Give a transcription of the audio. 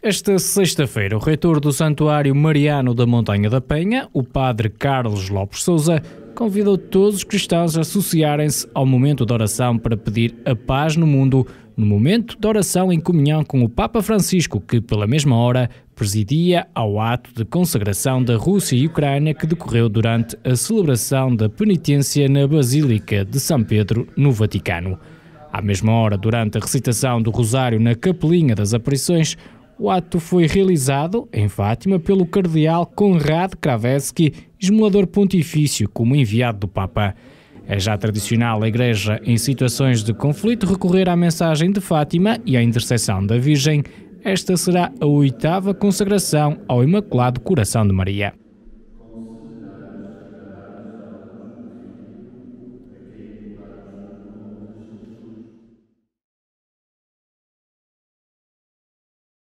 Esta sexta-feira, o reitor do Santuário Mariano da Montanha da Penha, o padre Carlos Lopes Souza, convidou todos os cristãos a associarem-se ao momento da oração para pedir a paz no mundo, no momento da oração em comunhão com o Papa Francisco, que pela mesma hora presidia ao ato de consagração da Rússia e Ucrânia que decorreu durante a celebração da penitência na Basílica de São Pedro, no Vaticano. À mesma hora, durante a recitação do Rosário na Capelinha das Aparições, o ato foi realizado em Fátima pelo cardeal Konrad Kraveski, esmolador pontifício como enviado do Papa. É já tradicional a Igreja, em situações de conflito, recorrer à mensagem de Fátima e à intercessão da Virgem. Esta será a oitava consagração ao Imaculado Coração de Maria.